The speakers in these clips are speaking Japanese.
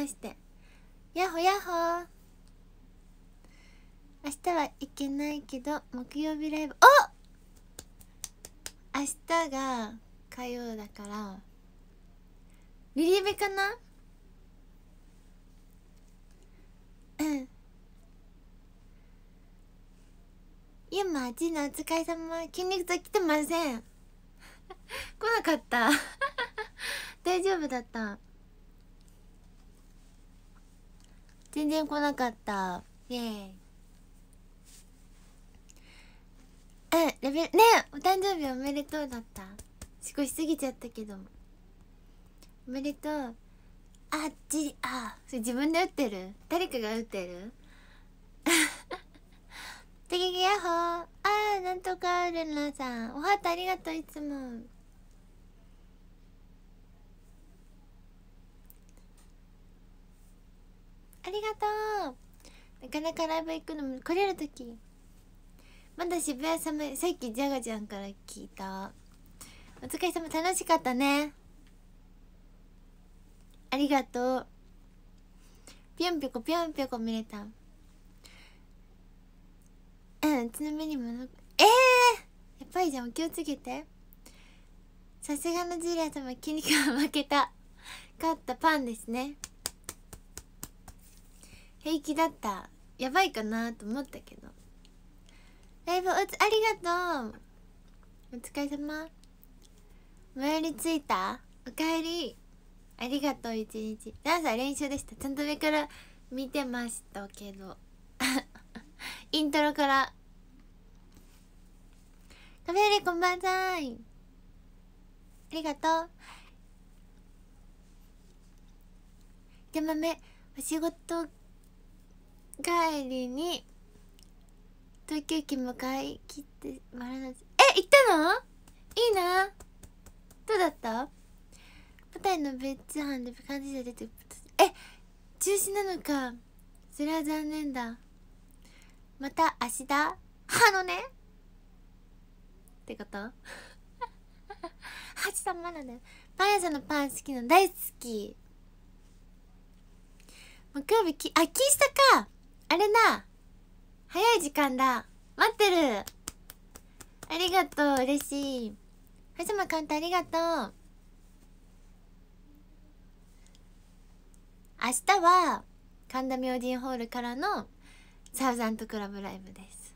ましてやほやほ明日はいけないけど木曜日ライブお明日が火曜だからリリベかなうんゆまじのお疲れ様筋肉痛来てません来なかった大丈夫だった全然来なかったイェイうんレベルねお誕生日おめでとうだった少し過ぎちゃったけどおめでとうあっちあそれ自分で打ってる誰かが打ってるてげげやほーあーなんとかルナさんおはたありがとういつもりがとうなかなかライブ行くのも来れる時まだ渋谷んもさっきジャガちゃんから聞いたお疲れ様楽しかったねありがとうぴょんぴょこぴょんぴょこ見れたうんちなみにものええー、やっぱりじゃんお気をつけてさすがのジュリア様筋肉は負けた勝ったパンですね平気だったやばいかなと思ったけどライブおつありがとうお疲れ様最寄り着いたおかえりありがとう一日ダンサー練習でしたちゃんと上から見てましたけど イントロからカフェリこんばんは。いありがとうじゃまめお仕事帰りに東京駅迎えい切ってマラナえ行ったのいいなどうだった舞台の別班で感じ者出てえ中止なのかそれは残念だまた明日あのねってことはチさんまだねパン屋さんのパン好きなの大好き木曜日きあキイスタかあれだ早い時間だ待ってるありがとう嬉しいはじまカウントありがとう明日は神田明神ホールからのサウザントクラブライブです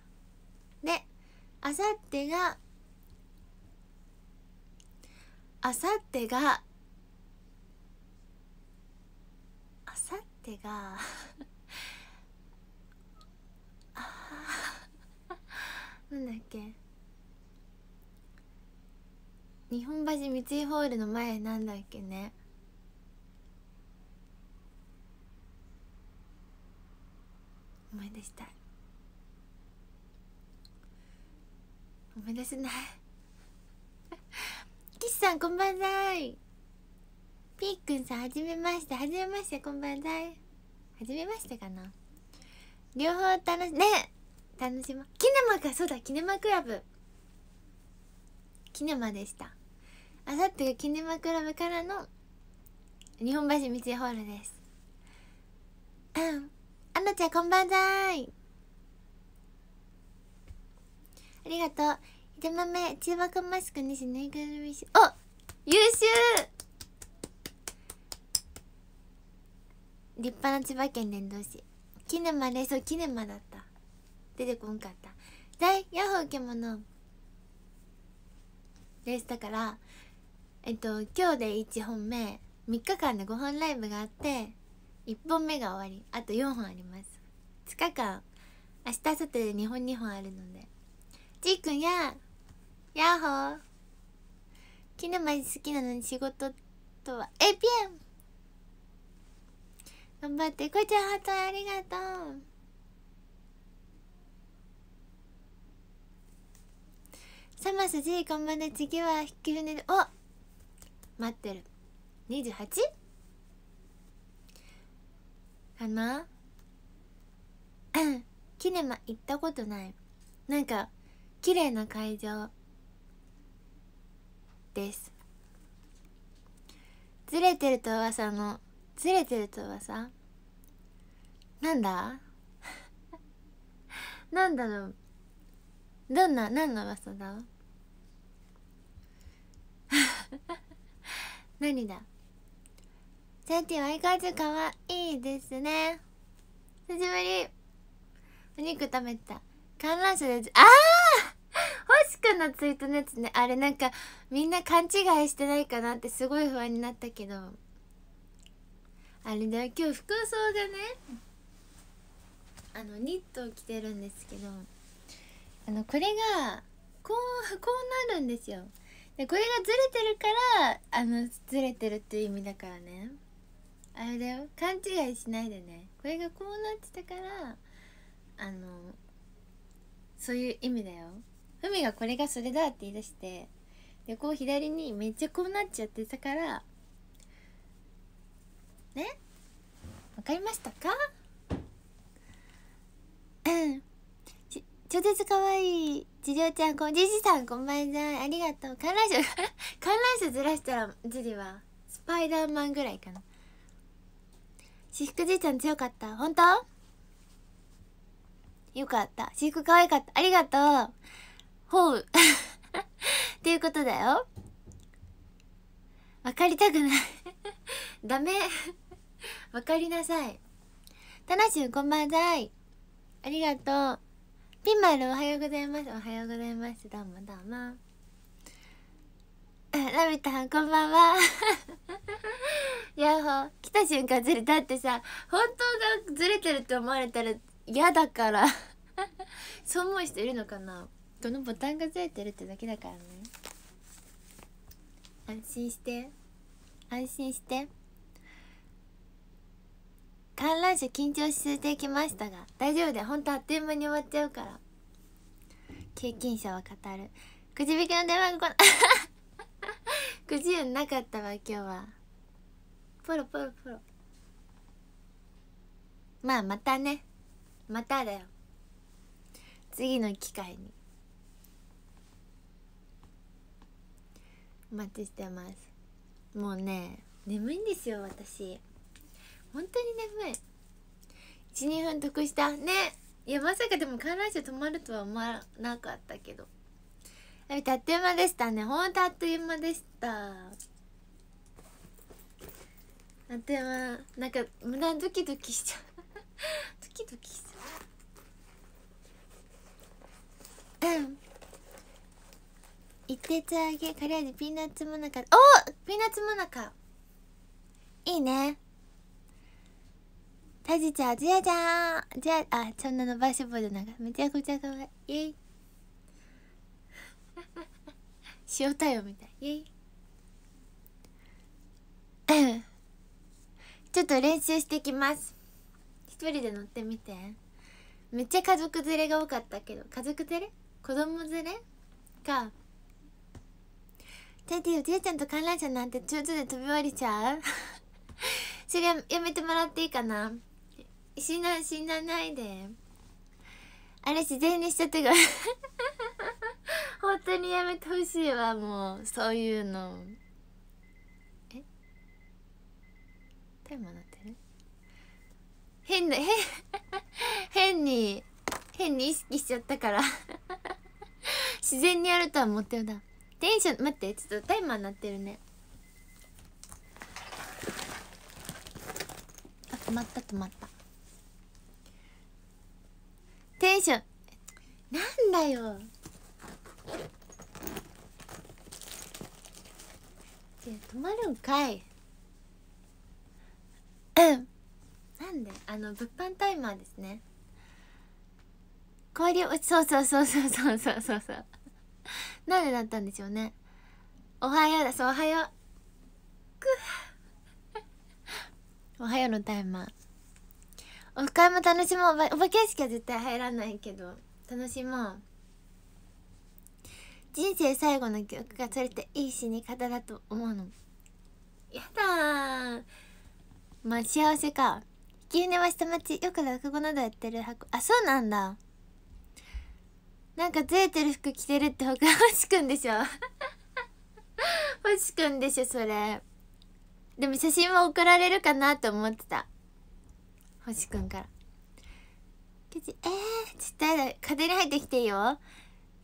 であさってがあさってがあさってがけ日本橋三井ホールの前なんだっけね思い出したい思い出せない 岸さんこんばんざいピーくんさんはじめましてはじめましてこんばんざいはじめましてかな両方楽しね楽しうキネマかそうだキネマクラブキネマでしたあさってがキネマクラブからの日本橋三井ホールですうんあんなちゃんこんばんざーいありがとういでまめ中箱マスクにしぬいぐるみしお優秀立派な千葉県連動しキネマでそうキネマだった出てこんかった「大ヤホー獣」ですだからえっと今日で1本目3日間で5本ライブがあって1本目が終わりあと4本あります2日間明日外で2本2本あるのでちーくんやヤッホー昨日マ好きなのに仕事とはえぴえん頑張ってこいちゃんハートありがとうサマス G こんばんは次は引き船でお待ってる 28? かなキネマ行ったことないなんか綺麗な会場ですずれてると噂のずれてると噂なんだ なんだろうどんな何の噂だ何だチャティ相変わらずかわいいですね久しぶりお肉食べた観覧車でああ星くんのツイートのやつねあれなんかみんな勘違いしてないかなってすごい不安になったけどあれだ今日服装がねあのニットを着てるんですけどあのこれがこうこうなるんですよでこれがずれてるからあのずれてるっていう意味だからねあれだよ勘違いしないでねこれがこうなってたからあのそういう意味だよふみがこれがそれだって言い出してでこう左にめっちゃこうなっちゃってたからねわかりましたかうん超絶可愛いちりょうちゃんこんじじさんこんばんは。ありがとう観覧車 観覧車ずらしたらジリはスパイダーマンぐらいかな私服じいちゃん強かった本当よかった私服可愛かったありがとうほう っていうことだよわかりたくない ダメわかりなさいたなしュこんばんざいありがとうピンマルおはようございますおはようございますどうもどうもラビタンこんばんはヤッホー来た瞬間ずれたってさ本当がずれてるって思われたら嫌だからそう思う人いるのかなこのボタンがずれてるってだけだからね安心して安心して観覧車緊張しすぎてきましたが大丈夫でほんとあっという間に終わっちゃうから経験者は語るくじ引きの電話が来な くじ運なかったわ今日はポロポロポロまあまたねまただよ次の機会にお待ちしてますもうね眠いんですよ私。本当に眠い12分得したねいやまさかでも観覧車止まるとは思わなかったけどあっという間でしたねほんとあっという間でしたあっという間なんか無駄ドキドキしちゃう ドキドキしちゃううん一徹あげカレーでピーナッツもなかおピーナッツもなかいいねタジちゃん、じゃちゃんじゃあ、そんな伸ばし棒じゃなくめちゃくちゃ可愛い。イェイ。塩対応みたい。イい。イ。ちょっと練習してきます。一人で乗ってみて。めっちゃ家族連れが多かったけど、家族連れ子供連れか。テディおじいちゃんと観覧車なんて上手で飛び降りちゃう それやめてもらっていいかな死な死なないであれ自然にしちゃってが本当にやめてほしいわもうそういうのえタイマーなってる変な変変に変に意識しちゃったから自然にやるとは思ってるだテンション待ってちょっとタイマーなってるねあ止まった止まったテンションなんだよじゃ止まるんかいうんなんであの物販タイマーですね氷落ちそうそうそうそうそうそうそうそうなんでだったんでしょうねおはようだそうおはようおはようのタイマーオフ会も楽しもうお化け屋敷は絶対入らないけど楽しもう人生最後の記憶が取れていい死に方だと思うのやだまあ幸せか引き船は下町よく落語などやってる箱あそうなんだなんかずれてる服着てるって他しくんでしょ しくんでしょそれでも写真は送られるかなと思ってた星くんからえー、絶対家に入ってきていいよ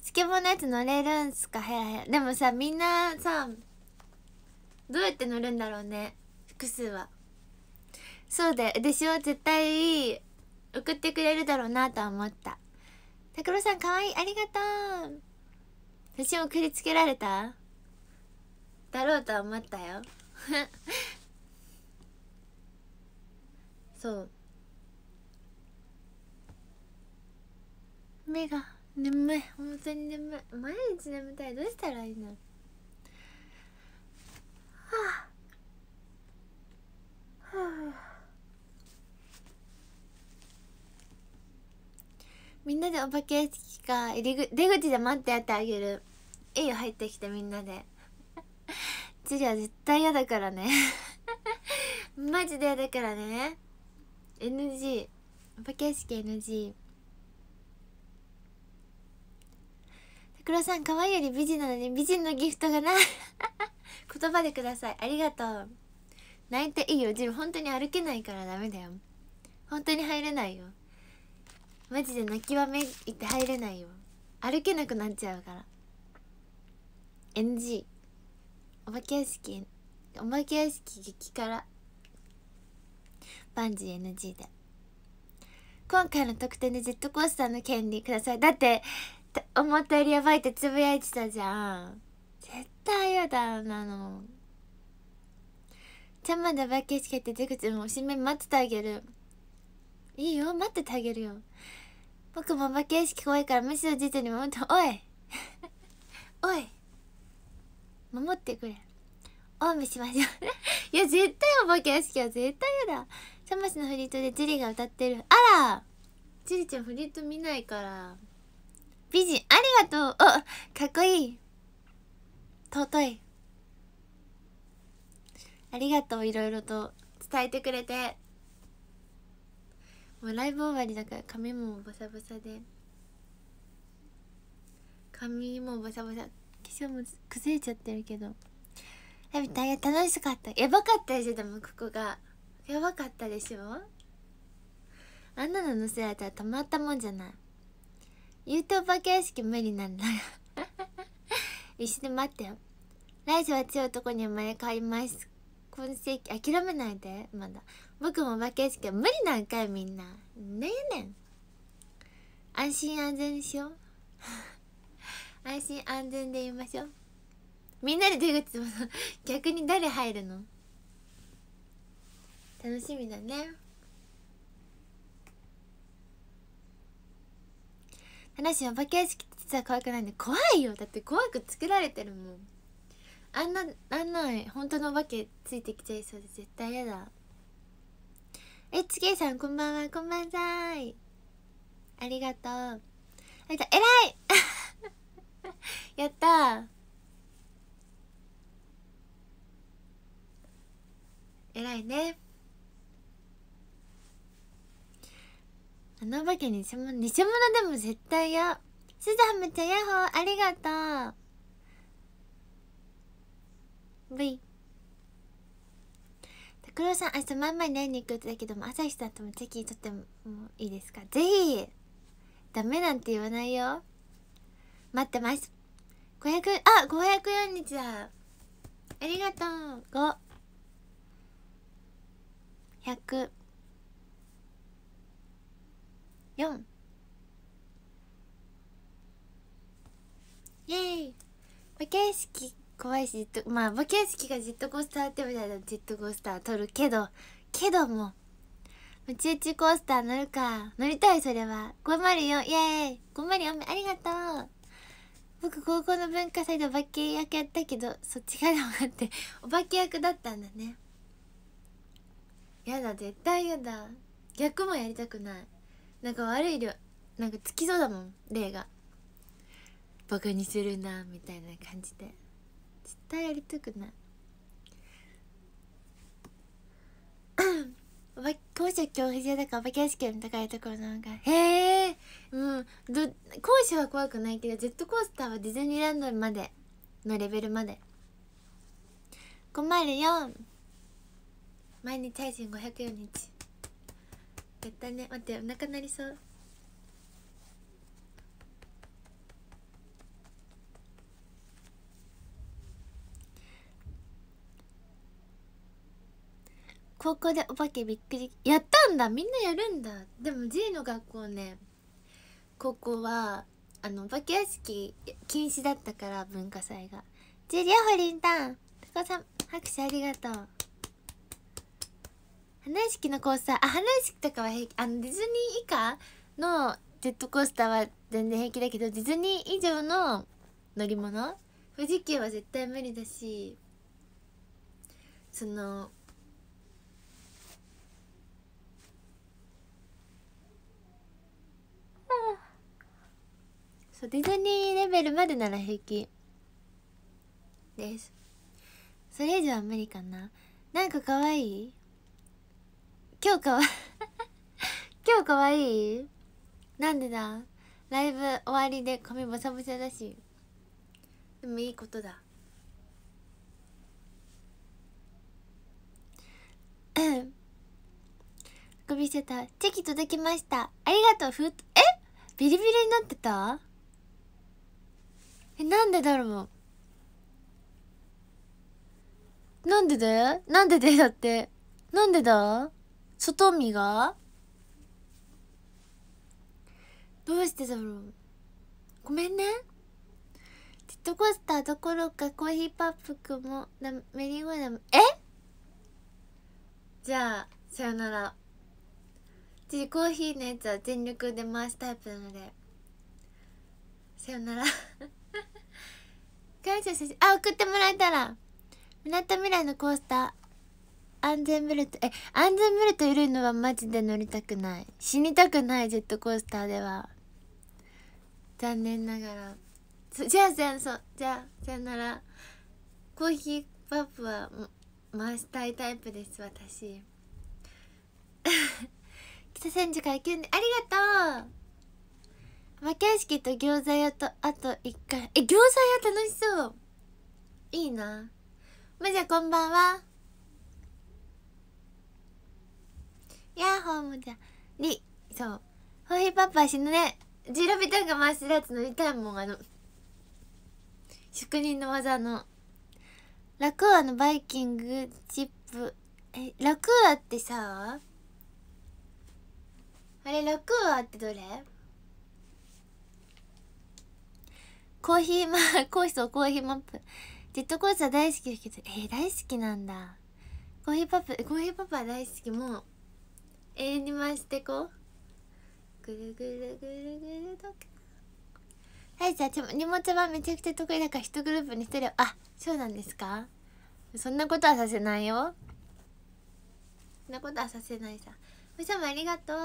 スケボーのやつ乗れるんすかへらへらでもさみんなさどうやって乗るんだろうね複数はそうで私は絶対送ってくれるだろうなとは思った拓郎さんかわいいありがとう私も送りつけられただろうとは思ったよそう目が眠い本当に眠い毎日眠たいどうしたらいいのはあはあみんなでお化け屋敷か入り出口で待ってやってあげるいいよ入ってきてみんなでジュリは絶対嫌だからねマジで嫌だからね NG お化け屋敷 NG 黒さん可愛いより美人なのに美人のギフトがな 言葉でくださいありがとう泣いていいよジ分本当に歩けないからダメだよ本当に入れないよマジで泣きわめいて入れないよ歩けなくなっちゃうから NG お化け屋敷お化け屋敷激辛バンジー NG で今回の特典でジェットコースターの権利くださいだって思ったよりやばいってつぶやいてたじゃん絶対やだあんなのちゃんまだバッケしかって出口もおしめ待っててあげるいいよ待っててあげるよ僕もバけ屋敷怖いからむしろじいちゃんに守っておい おい守ってくれおんぶしましょう いや絶対お化け屋敷は絶対やだサマスのフリートでジュリが歌ってるあらジュリちゃんフリート見ないから美人ありがとうおかっこいい尊いありがとういろいろと伝えてくれてもうライブ終わりだから髪もボサボサで髪もボサボサ化粧も崩れちゃってるけどやビタイ楽しかったやばかったでしょでもここがやばかったでしょあんなの乗せられたらたまったもんじゃない言う u お化け屋敷形式無理なんだ 一緒に待ってよ来世は強い男に生まれ変わります今世紀諦めないでまだ僕もお化け屋敷は無理なんかいみんなねえやねん安心安全にしよう 安心安全で言いましょうみんなで出口も 逆に誰入るの楽しみだね話お化け屋敷って実は可くないんで怖いよだって怖く作られてるもんあんなあんな本当のお化けついてきちゃいそうで絶対やだ HK さんこんばんはこんばんざいありがとうありがとう偉い やった偉いね七化け偽物偽物でも絶対やずはムちゃんヤッホーありがとう V 拓郎さん明日まんまに会いに行くってだけども朝日さんともぜひ撮ってもいいですかぜひダメなんて言わないよ待ってます500あ五504日だありがとう5 100 4イエーイ化け式怖いしまあ化け式がジェットコースターってみたいなジェットコースター撮るけどけども宇宙中コースター乗るか乗りたいそれは504イエーイ504ありがとう僕高校の文化祭でお化け役やったけどそっちからもあってお化け役だったんだねやだ絶対やだ逆もやりたくないなんか悪い量なんかつきそうだもん例がバカにするなみたいな感じで絶対やりたくないお校舎恐怖症だからお化け屋敷の高いところなんかへえうんど校舎は怖くないけどジェットコースターはディズニーランドまでのレベルまで困るよ毎日配信504日やったね待ってお腹鳴りそう高校でお化けびっくりやったんだみんなやるんだでも J の学校ね高校はあのお化け屋敷禁止だったから文化祭がジュリアホリンタンタコさん拍手ありがとう花屋敷のコースターあ花屋敷とかは平気あのディズニー以下のジェットコースターは全然平気だけどディズニー以上の乗り物富士急は絶対無理だしそのそうディズニーレベルまでなら平気ですそれ以上は無理かななんか可愛い今日かわ 今日かわいいなんでだライブ終わりで髪ボサボサだしでもいいことだこびしてたチェキ届きましたありがとうふえビリビリになってたえなんでだろうなんででなんででだってなんでだ外見がどうしてだろうごめんねジェットコースターどころかコーヒーパップくもなメリーゴーラムえじゃあさよなら私コーヒーのやつは全力で回すタイプなのでさよなら 感謝してあ送ってもらえたらみなとみらいのコースター安全ベルトえ安全ベルト緩いのはマジで乗りたくない死にたくないジェットコースターでは残念ながらじゃあじゃあそうじゃあさよならコーヒーパップは回したいタイプです私 北千住から急にありがとう和景色と餃子屋とあと1回え餃子屋楽しそういいなまあ、じゃあこんばんはヤッホーもじゃりそうホーパパ死ぬねジロビタンが回してるやつ乗りたいもんあの職人の技のラクーアのバイキングチップえラクーアってさあれラクーアってどれコーヒーマ コーヒーコーヒーマップジェットコースター大好きだけどえー、大好きなんだコーヒーパパコーヒーパパ大好きもう永遠に回してこうぐるぐるぐるぐるとはいじゃあ荷物はめちゃくちゃ得意だから一グループに1人あそうなんですかそんなことはさせないよそんなことはさせないさおしゃもありがとう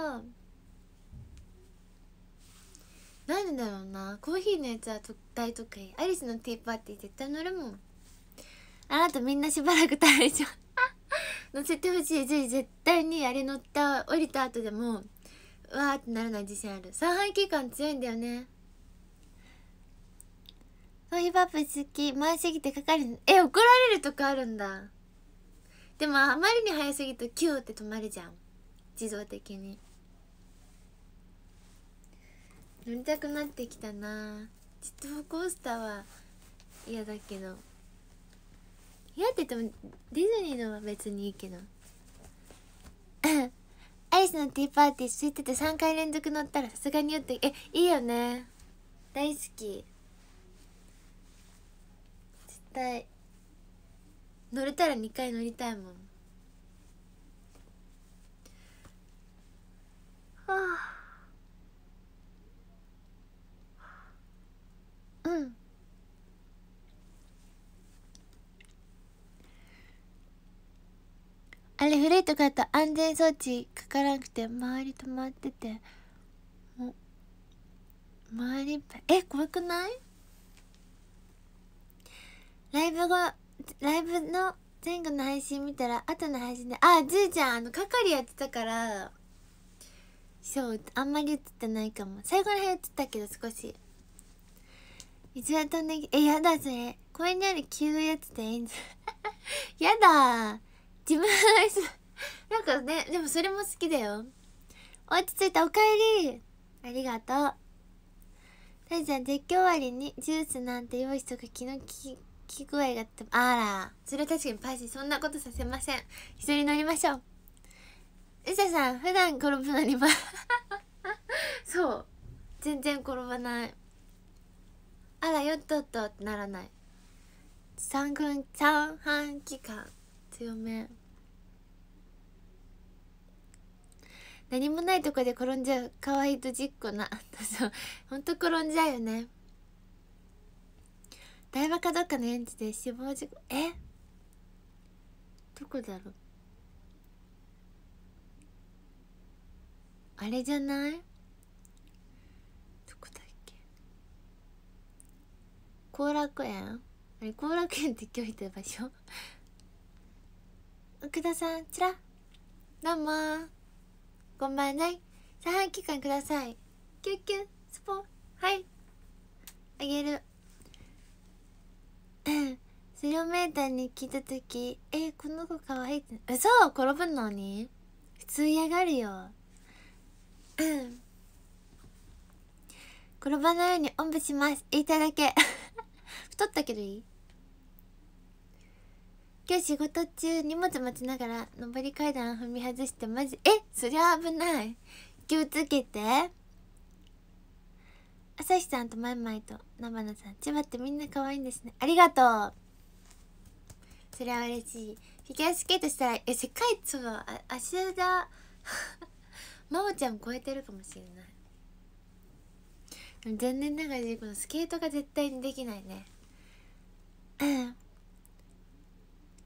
なんだろうなコーヒーのやつは大得意アリスのティーパーティー絶対乗るもんあなたみんなしばらく食べちゃう乗せてほしい絶対にあれ乗った降りた後でもうわーってならない自信ある三半規管強いんだよねトヒバップ好き回すぎてかかるえ怒られるとかあるんだでもあまりに早すぎるとキューって止まるじゃん自動的に乗りたくなってきたなジェットコースターは嫌だけどっててもディズニーのは別にいいけど アイスのティーパーティー空いてて3回連続乗ったらさすがに酔ってえいいよね大好き絶対乗れたら2回乗りたいもんはあとかと安全装置かからなくて周り止まってても周りいっぱいえ怖くないライブ後ライブの前後の配信見たら後の配信であじいちゃんあの係やってたからそうあんまり映ってないかも最後ら辺映ったけど少し一度飛んでえやだそれ公園にある黄色いやつでいいんじゃ やだ自分の なんかねでもそれも好きだよ落ち着いたおかえりありがとうたちゃん絶叫終わりにジュースなんて用意しとか気の利き具合があらそれは確かにパイシーそんなことさせません一緒に乗りましょううささん普段転ぶのにば そう全然転ばないあらよっとっとってならない3分三半期間強め何もないとこで転んじゃう可愛いとじっこなそう ほんと転んじゃうよね台場かどっかの園地で死亡事故えどこだろうあれじゃないどこだっけ後楽園あれ後楽園って今日行った場所 奥田さんちらどうもごめんない三半期間くださいキュッキュスポはいあげるスリオメーターに聞いた時えこの子かわいいって嘘転ぶのに普通嫌がるよ転ばないようにおんぶします言いたいだけ 太ったけどいい今日仕事中荷物持ちながら上り階段踏み外してマジえそりゃ危ない気をつけて朝日さんとまいまいとなばなさん千葉ってみんな可愛いんですねありがとうそれは嬉しいフィギュアスケートしたらえ世界一の足裏まお ちゃん超えてるかもしれない残念ながらこのスケートが絶対にできないねうん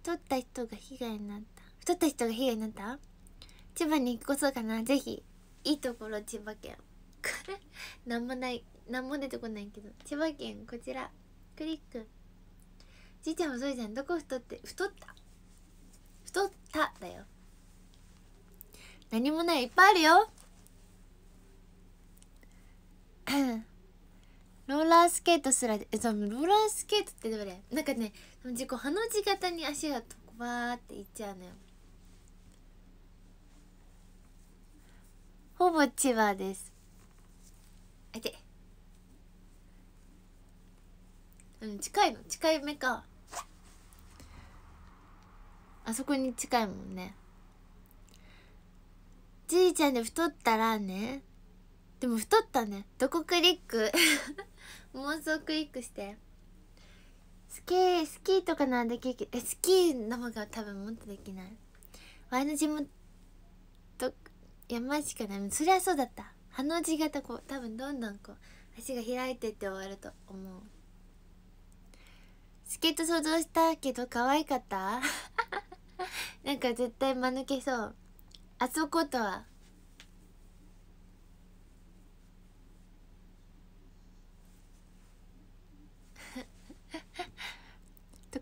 太った人が被害になった太った人が被害になった千葉に行こそうかなぜひいいところ千葉県これなんもないなんも出てこないけど千葉県こちらクリックじいちゃん遅いじゃんどこ太って太った太っただよ何もないいっぱいあるよローラースケートすらえそのローラースケートってどれなんかね自己ハの字型に足がバーっていっちゃうのよほぼ千葉ですあいてうん近いの近い目かあそこに近いもんねじいちゃんで太ったらねでも太ったねどこクリック妄想クリックしてスケースキーとかならできるえスキーの方が多分もっとできないワイ字もと山しかないそりゃそうだったハの字型こう多分どんどんこう足が開いてって終わると思うスケート想像したけど可愛かった なんか絶対間抜けそうあそことは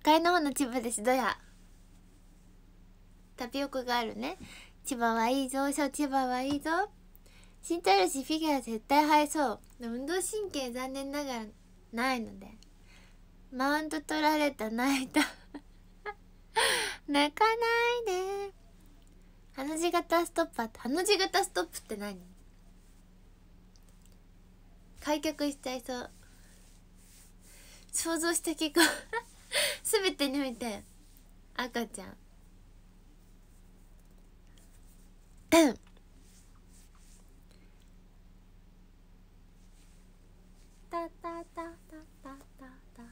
階の方の千葉ですどやタピオカがあるね千葉はいいぞ小千葉はいいぞ身体良しフィギュア絶対生えそう運動神経残念ながらないのでマウント取られた泣いた泣かないでハの字型ストッパーハの字型ストップって何開脚しちゃいそう想像した結果全てにおいて赤ちゃんうんタタタタタタタタタタ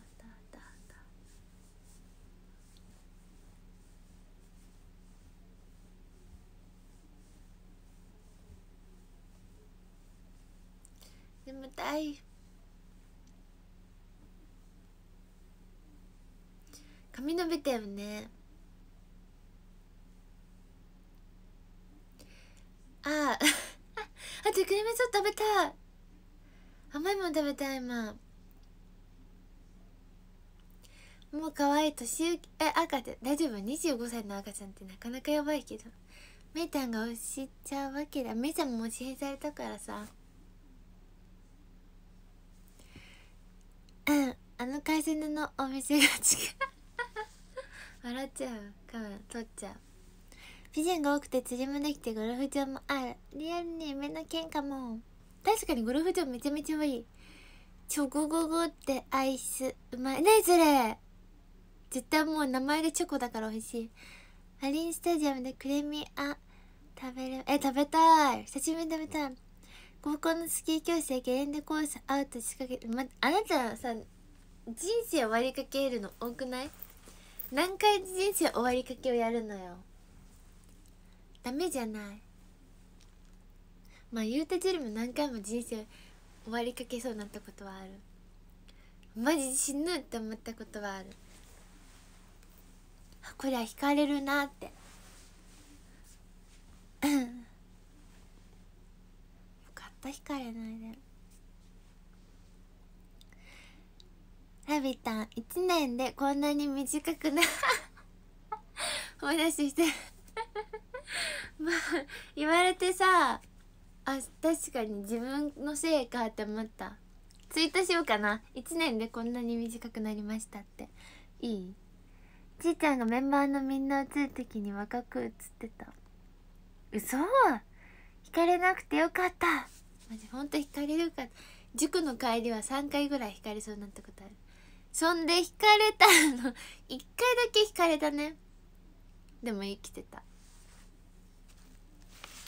眠たい髪伸びたよねあ あじゃムソーそ食べたい甘いもん食べたい今もう可愛い年え赤ちゃん大丈夫25歳の赤ちゃんってなかなかやばいけどめいゃんが押しちゃうわけだめいちゃんも支援されたからさうんあの海鮮のお店が違う笑っちゃうカメラ撮っちゃう美人が多くて釣りもできてゴルフ場もあるリアルに夢の喧嘩も確かにゴルフ場めちゃめちゃ多いチョコゴゴってアイスうまい何それ絶対もう名前でチョコだから美味しいマリンスタジアムでクレミア食べるえ食べたい久しぶりに食べたい高校のスキー教室でゲレンデコースアウト仕掛け、ま、あなたさ人生割りかけるの多くない何回人生終わりかけをやるのよダメじゃないまあ言うてジェルも何回も人生終わりかけそうになったことはあるマジ死ぬって思ったことはあるこりゃ惹かれるなって よかった惹かれないでラビタン1年でこんなに短くな 思い出しして まあ言われてさあ確かに自分のせいかって思ったツイートしようかな1年でこんなに短くなりましたっていいちーちゃんがメンバーのみんな映る時に若く映ってた嘘引かれなくてよかったマジほんと引かれるか塾の帰りは3回ぐらい引かれそうになったことあるそんで引かれたの 一回だけ引かれたねでも生きてた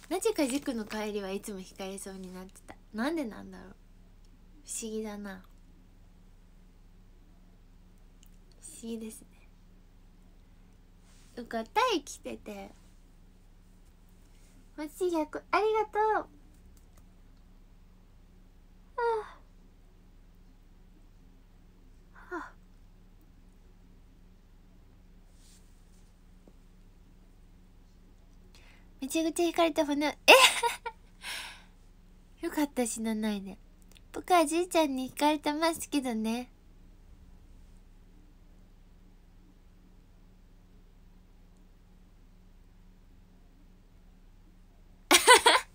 なぜか塾の帰りはいつも引かれそうになってたなんでなんだろう不思議だな不思議ですねよかった生きてて星100ありがとうああめちゃくちゃ引かれた骨え よかった死なないで僕はじいちゃんに引かれてますけどね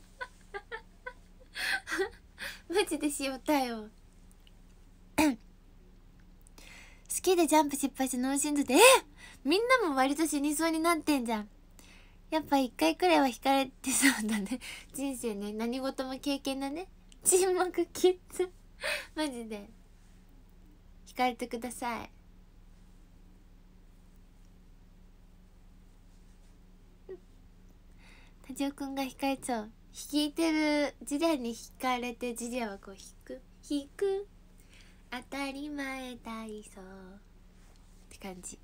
マジでしよったよ 好きでジャンプ失敗して脳死んでてえみんなも割と死にそうになってんじゃんやっぱ一回くらいは惹かれてそうだね 人生ね何事も経験だね沈黙キッズ マジで惹かれてくださいタジオくんが惹かれそう引いてる時代に引かれて時代はこう引く引く当たり前体操って感じ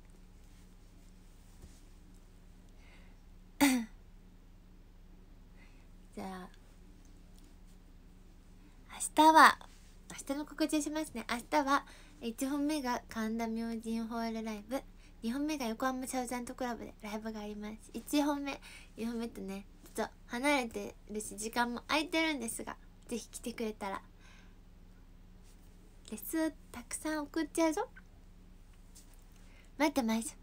じゃあ明日は明日の告知をしますね明日は1本目が神田明神ホールライブ2本目が横浜シャウジントクラブでライブがあります1本目2本目とねちょっと離れてるし時間も空いてるんですが是非来てくれたらレスたくさん送っちゃうぞ待ってます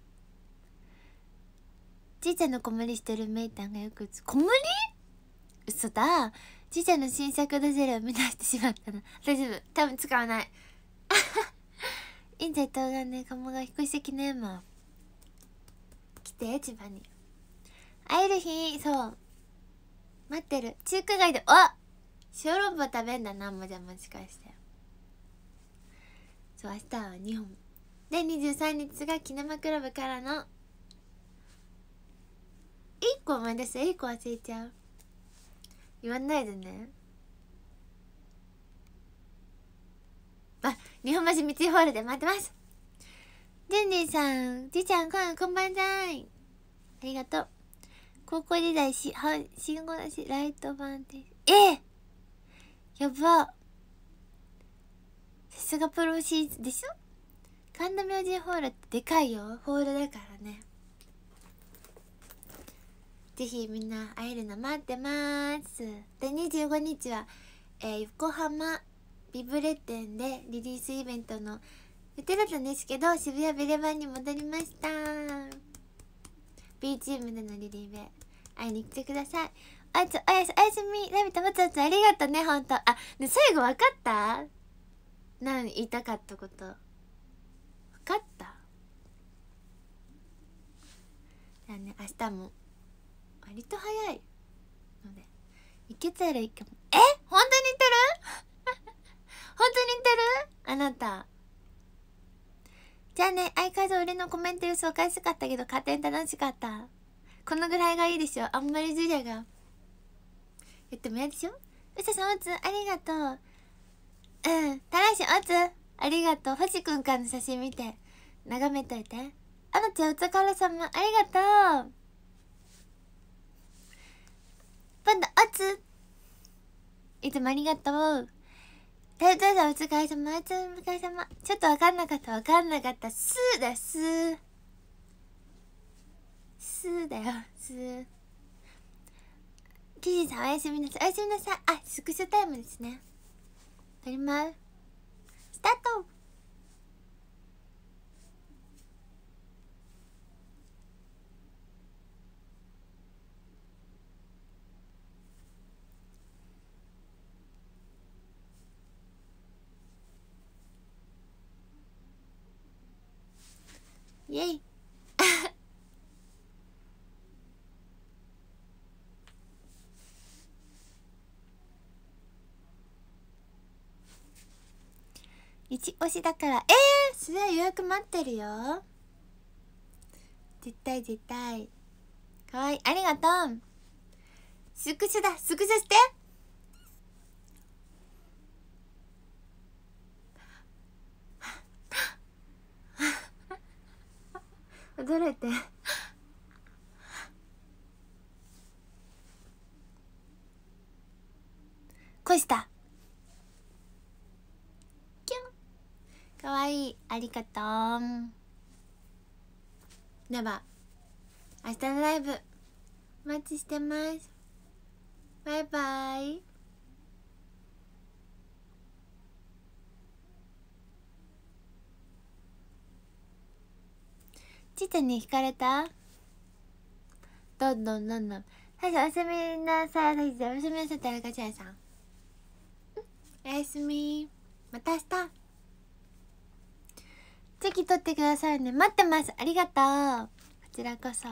ちいちゃんの子守してるメイタンがよく打つ子守嘘だちいちゃんの新作のゼロを見出してしまったな大丈夫多分使わないいい印税東岸ね。鴨 が引っ越しきねもう来て千葉に会える日そう待ってる中華街でお小籠包食べんだなもじゃもしかしてそう明日は2本で23日がキネマクラブからの1個思い出す1個忘れちゃう言わないでねあ日本橋三井ホールで待ってますジェンディさんじいちゃんこんこんばんざいありがとう高校時代しは信号なしライト版でテええやばさすがプロシーズでしょ神田明神ホールってでかいよホールだからぜひみんな会えるの待ってますで25日は、えー、横浜ビブレ店でリリースイベントの予定だったんですけど渋谷ビレバンに戻りました B チームでのリリーベ会いに来てくださいあちつ、おやすおやすみラビットまつゃつありがとうねほんとあで、最後分かった何言いたかったこと分かったじゃあね明日も割と早いのでいけたらいいかもえ本当に似てる 本当に似てるあなたじゃあね相変わらず俺のコメント予想返しかったけど勝手に楽しかったこのぐらいがいいでしょあんまりジュリアが言っても嫌でしょうささんおつありがとううんたらしおつありがとう星くんからの写真見て眺めといてあのちゃんお疲れ様ありがとういつもありがとう。たぶたさお疲れ様、お疲れ様。ちょっとわかんなかった、わかんなかった。すーだ、すー。すーだよ、すー。キジさんおやすみなさい、おやすみなさい。あ、スクショタイムですね。撮ります。スタートイェイ一押しだからええー、それは予約待ってるよ絶対絶対かわいいありがとうスクショだスクショしてずれて恋したキュンかわいいありがとうでは明日のライブお待ちしてますバイバイちちゃんに惹かれたどんどんどんどんはいおやすみなさいさゃおやすみなさいってあかちゃんさんおやすみまた明日チェキ取ってくださいね待ってますありがとうこちらこそ